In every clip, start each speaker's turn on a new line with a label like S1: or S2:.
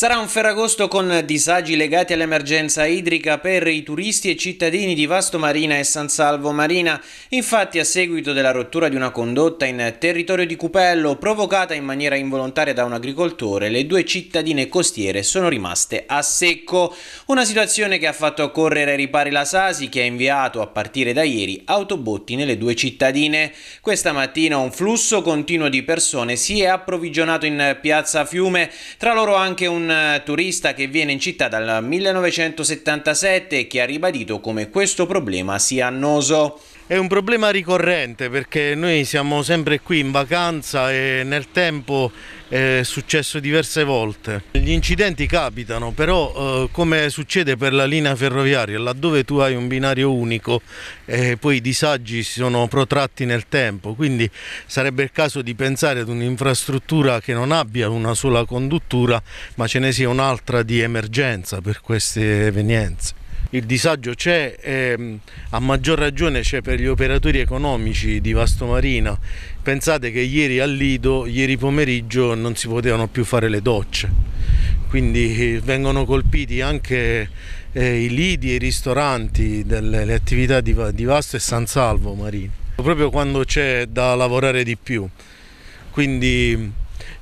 S1: Sarà un Ferragosto con disagi legati all'emergenza idrica per i turisti e cittadini di Vasto Marina e San Salvo Marina. Infatti a seguito della rottura di una condotta in territorio di Cupello provocata in maniera involontaria da un agricoltore, le due cittadine costiere sono rimaste a secco. Una situazione che ha fatto correre ai ripari la Sasi che ha inviato a partire da ieri autobotti nelle due cittadine. Questa mattina un flusso continuo di persone si è approvvigionato in piazza Fiume, tra loro anche un eh, turista che viene in città dal 1977 e che ha ribadito come questo problema sia annoso. È un problema ricorrente perché
S2: noi siamo sempre qui in vacanza e nel tempo eh, è successo diverse volte. Gli incidenti capitano, però eh, come succede per la linea ferroviaria, laddove tu hai un binario unico, eh, poi i disagi si sono protratti nel tempo, quindi sarebbe il caso di pensare ad un'infrastruttura che non abbia una sola conduttura, ma ce ne sia un'altra di emergenza per queste evenienze il disagio c'è e ehm, a maggior ragione c'è per gli operatori economici di Vasto Marina. Pensate che ieri a Lido, ieri pomeriggio, non si potevano più fare le docce quindi eh, vengono colpiti anche eh, i lidi e i ristoranti delle attività di, di, Vasto e San Salvo Marino, proprio quando c'è da lavorare di più. Quindi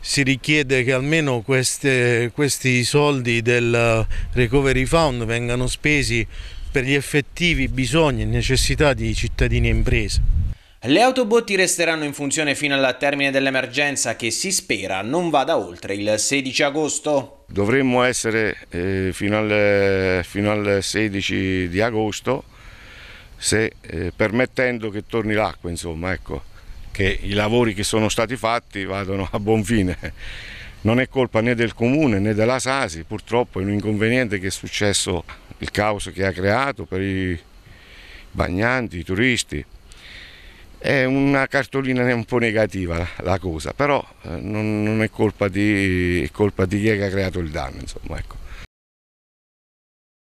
S2: si richiede che almeno queste, questi soldi del eh, Recovery Fund vengano spesi per gli effettivi bisogni e necessità di cittadini e imprese.
S1: Le autobotti resteranno in funzione fino alla termine dell'emergenza che si spera non vada oltre il 16 agosto.
S3: Dovremmo essere eh, fino, al, fino, al, 16 di agosto se, eh, permettendo che torni l'acqua, insomma, ecco che i lavori che sono stati fatti vadano a buon fine. Non è colpa né del comune né della Sasi, purtroppo è un inconveniente che è successo, il caos che ha creato per i bagnanti, i turisti. È una cartolina un po' negativa la cosa, però eh, non, è colpa di, è colpa di chi è che ha creato il danno. Insomma, ecco.